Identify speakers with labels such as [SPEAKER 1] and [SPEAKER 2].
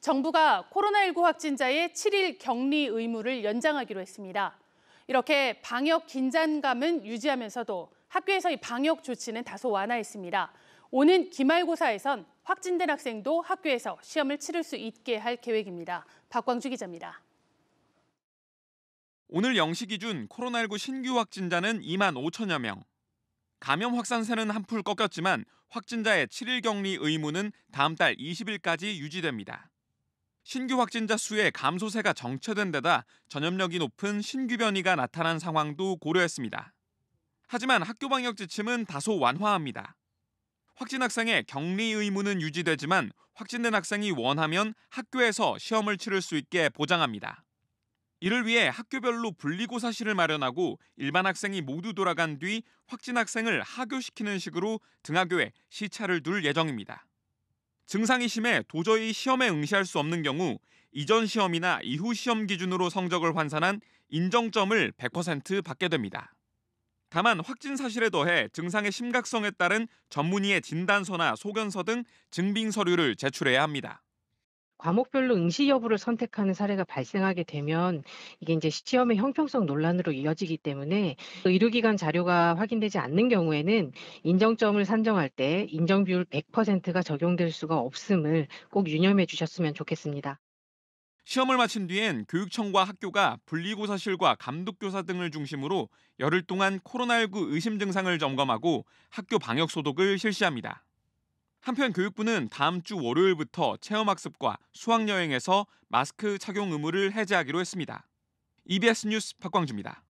[SPEAKER 1] 정부가 코로나19 확진자의 7일 격리 의무를 연장하기로 했습니다. 이렇게 방역 긴장감은 유지하면서도 학교에서의 방역 조치는 다소 완화했습니다. 오는 기말고사에선 확진된 학생도 학교에서 시험을 치를 수 있게 할 계획입니다. 박광주 기자입니다.
[SPEAKER 2] 오늘 0시 기준 코로나19 신규 확진자는 2만 5천여 명. 감염 확산세는 한풀 꺾였지만 확진자의 7일 격리 의무는 다음 달 20일까지 유지됩니다. 신규 확진자 수의 감소세가 정체된 데다 전염력이 높은 신규 변이가 나타난 상황도 고려했습니다. 하지만 학교 방역 지침은 다소 완화합니다. 확진 학생의 격리 의무는 유지되지만 확진된 학생이 원하면 학교에서 시험을 치를 수 있게 보장합니다. 이를 위해 학교별로 분리고사실을 마련하고 일반 학생이 모두 돌아간 뒤 확진 학생을 하교시키는 식으로 등하교에 시차를 둘 예정입니다. 증상이 심해 도저히 시험에 응시할 수 없는 경우 이전 시험이나 이후 시험 기준으로 성적을 환산한 인정점을 100% 받게 됩니다. 다만 확진 사실에 더해 증상의 심각성에 따른 전문의의 진단서나 소견서 등 증빙 서류를 제출해야 합니다.
[SPEAKER 3] 과목별로 응시 여부를 선택하는 사례가 발생하게 되면 이게 이제 시험의 형평성 논란으로 이어지기 때문에 의료기관 자료가 확인되지 않는 경우에는 인정점을 산정할 때 인정 비율 100%가 적용될 수가 없음을 꼭 유념해 주셨으면 좋겠습니다.
[SPEAKER 2] 시험을 마친 뒤엔 교육청과 학교가 분리고사실과 감독교사 등을 중심으로 열흘 동안 코로나19 의심 증상을 점검하고 학교 방역 소독을 실시합니다. 한편 교육부는 다음 주 월요일부터 체험학습과 수학여행에서 마스크 착용 의무를 해제하기로 했습니다. EBS 뉴스 박광주입니다.